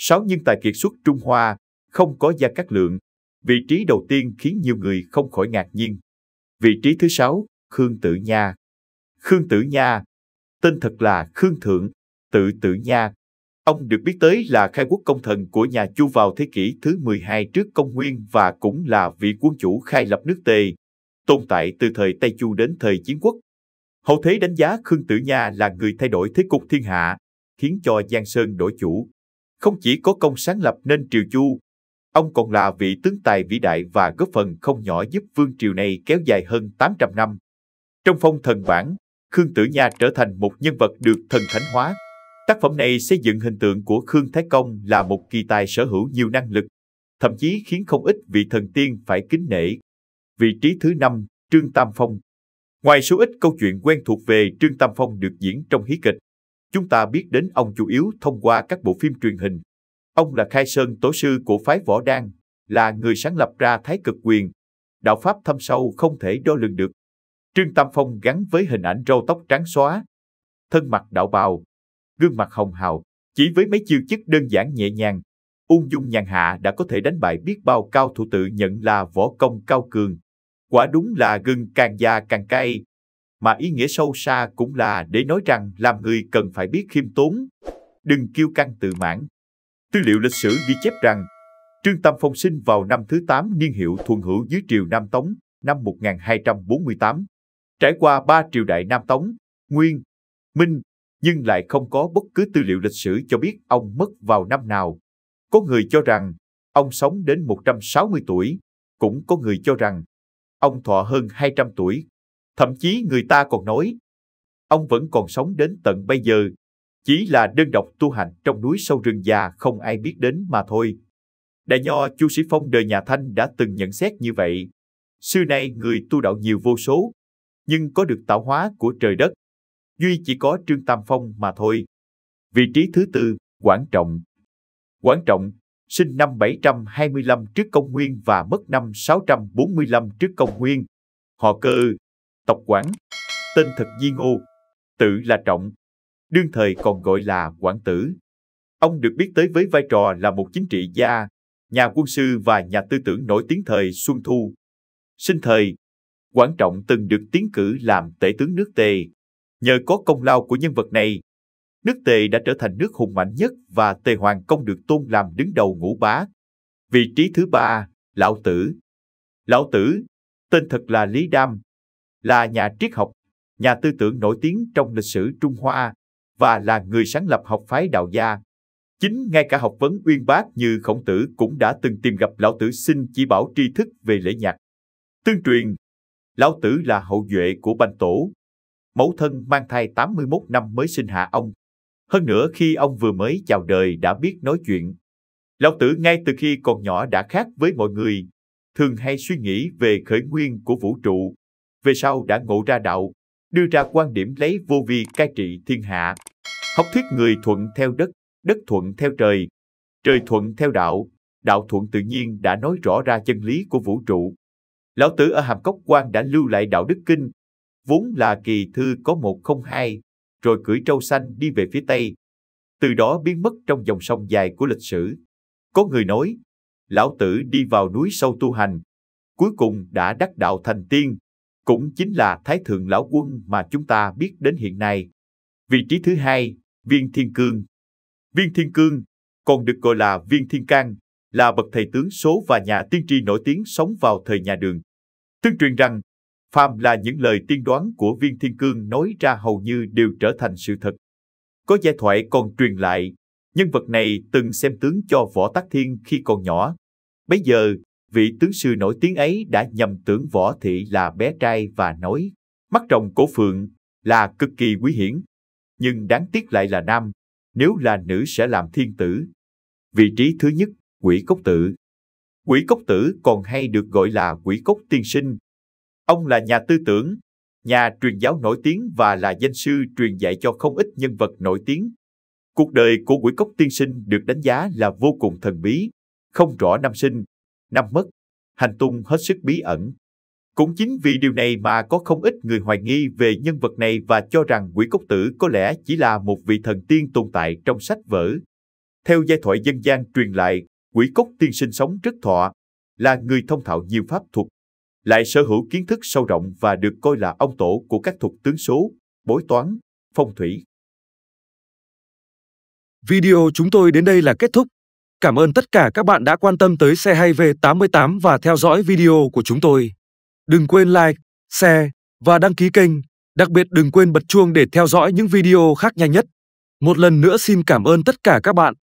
sáu nhân tài kiệt xuất Trung Hoa, không có Gia Cát Lượng, vị trí đầu tiên khiến nhiều người không khỏi ngạc nhiên. Vị trí thứ sáu, Khương Tử Nha. Khương Tử Nha, tên thật là Khương Thượng, tự Tử Nha. Ông được biết tới là khai quốc công thần của nhà Chu vào thế kỷ thứ 12 trước công nguyên và cũng là vị quân chủ khai lập nước Tề, tồn tại từ thời Tây Chu đến thời chiến quốc. Hậu thế đánh giá Khương Tử Nha là người thay đổi thế cục thiên hạ, khiến cho Giang Sơn đổi chủ. Không chỉ có công sáng lập nên Triều Chu, ông còn là vị tướng tài vĩ đại và góp phần không nhỏ giúp vương triều này kéo dài hơn 800 năm. Trong phong thần bản, Khương Tử Nha trở thành một nhân vật được thần thánh hóa. Tác phẩm này xây dựng hình tượng của Khương Thái Công là một kỳ tài sở hữu nhiều năng lực, thậm chí khiến không ít vị thần tiên phải kính nể. Vị trí thứ năm, Trương Tam Phong. Ngoài số ít câu chuyện quen thuộc về Trương Tam Phong được diễn trong hí kịch, Chúng ta biết đến ông chủ yếu thông qua các bộ phim truyền hình. Ông là khai sơn tổ sư của phái Võ Đan, là người sáng lập ra Thái Cực Quyền. Đạo Pháp thâm sâu không thể đo lường được. Trương Tam Phong gắn với hình ảnh râu tóc trắng xóa, thân mặt đạo bào, gương mặt hồng hào, chỉ với mấy chiêu chức đơn giản nhẹ nhàng, ung dung nhàn hạ đã có thể đánh bại biết bao cao thủ tự nhận là võ công cao cường. Quả đúng là gừng càng già càng cay, mà ý nghĩa sâu xa cũng là để nói rằng làm người cần phải biết khiêm tốn, đừng kiêu căng tự mãn. Tư liệu lịch sử ghi chép rằng, Trương Tam Phong sinh vào năm thứ 8 niên hiệu thuần hữu dưới triều Nam Tống, năm 1248. Trải qua ba triều đại Nam Tống, Nguyên, Minh, nhưng lại không có bất cứ tư liệu lịch sử cho biết ông mất vào năm nào. Có người cho rằng ông sống đến 160 tuổi, cũng có người cho rằng ông thọ hơn 200 tuổi Thậm chí người ta còn nói, ông vẫn còn sống đến tận bây giờ, chỉ là đơn độc tu hành trong núi sâu rừng già không ai biết đến mà thôi. Đại nho Chu Sĩ Phong đời nhà Thanh đã từng nhận xét như vậy. Xưa nay người tu đạo nhiều vô số, nhưng có được tạo hóa của trời đất, duy chỉ có Trương Tam Phong mà thôi. Vị trí thứ tư, Quảng Trọng. Quảng Trọng, sinh năm 725 trước công nguyên và mất năm 645 trước công nguyên. Họ cơ, tộc Quán, tên thật Diên Ô, tự là Trọng, đương thời còn gọi là Quảng Tử. Ông được biết tới với vai trò là một chính trị gia, nhà quân sư và nhà tư tưởng nổi tiếng thời Xuân Thu. Sinh thời, Quảng Trọng từng được tiến cử làm tể tướng nước Tề. Nhờ có công lao của nhân vật này, nước Tề đã trở thành nước hùng mạnh nhất và Tề Hoàng Công được tôn làm đứng đầu ngũ bá. Vị trí thứ ba, Lão Tử. Lão Tử, tên thật là Lý Đam, là nhà triết học, nhà tư tưởng nổi tiếng trong lịch sử Trung Hoa và là người sáng lập học phái đạo gia. Chính ngay cả học vấn uyên bác như Khổng Tử cũng đã từng tìm gặp Lão Tử xin chỉ bảo tri thức về lễ nhạc. Tương truyền, Lão Tử là hậu duệ của Bành Tổ. Mẫu thân mang thai 81 năm mới sinh hạ ông. Hơn nữa khi ông vừa mới chào đời đã biết nói chuyện. Lão Tử ngay từ khi còn nhỏ đã khác với mọi người, thường hay suy nghĩ về khởi nguyên của vũ trụ, về sau đã ngộ ra đạo, đưa ra quan điểm lấy vô vi cai trị thiên hạ. Học thuyết người thuận theo đất, đất thuận theo trời, trời thuận theo đạo, đạo thuận tự nhiên đã nói rõ ra chân lý của vũ trụ. Lão Tử ở Hàm Cốc Quan đã lưu lại đạo đức kinh, vốn là kỳ thư có một không hai, rồi cưỡi trâu xanh đi về phía Tây. Từ đó biến mất trong dòng sông dài của lịch sử. Có người nói, Lão Tử đi vào núi sâu tu hành, cuối cùng đã đắc đạo thành tiên, cũng chính là Thái Thượng Lão Quân mà chúng ta biết đến hiện nay. Vị trí thứ hai, Viên Thiên Cương. Viên Thiên Cương, còn được gọi là Viên Thiên Cang, là bậc thầy tướng số và nhà tiên tri nổi tiếng sống vào thời nhà đường. Tương truyền rằng, phàm là những lời tiên đoán của Viên Thiên Cương nói ra hầu như đều trở thành sự thật. Có giai thoại còn truyền lại, nhân vật này từng xem tướng cho Võ Tắc Thiên khi còn nhỏ. Bấy giờ, vị tướng sư nổi tiếng ấy đã nhầm tưởng võ thị là bé trai và nói, mắt rồng cổ phượng là cực kỳ quý hiển, nhưng đáng tiếc lại là nam, nếu là nữ sẽ làm thiên tử. Vị trí thứ nhất, quỷ cốc tử. Quỷ cốc tử còn hay được gọi là quỷ cốc tiên sinh. Ông là nhà tư tưởng, nhà truyền giáo nổi tiếng và là danh sư truyền dạy cho không ít nhân vật nổi tiếng. Cuộc đời của quỷ cốc tiên sinh được đánh giá là vô cùng thần bí, không rõ năm sinh, năm mất, hành tung hết sức bí ẩn. Cũng chính vì điều này mà có không ít người hoài nghi về nhân vật này và cho rằng quỷ cốc tử có lẽ chỉ là một vị thần tiên tồn tại trong sách vở. Theo giai thoại dân gian truyền lại, quỷ cốc tiên sinh sống rất thọ, là người thông thạo nhiều pháp thuật, lại sở hữu kiến thức sâu rộng và được coi là ông tổ của các thuật tướng số, bói toán, phong thủy. Video chúng tôi đến đây là kết thúc. Cảm ơn tất cả các bạn đã quan tâm tới xe hay V88 và theo dõi video của chúng tôi. Đừng quên like, share và đăng ký kênh. Đặc biệt đừng quên bật chuông để theo dõi những video khác nhanh nhất. Một lần nữa xin cảm ơn tất cả các bạn.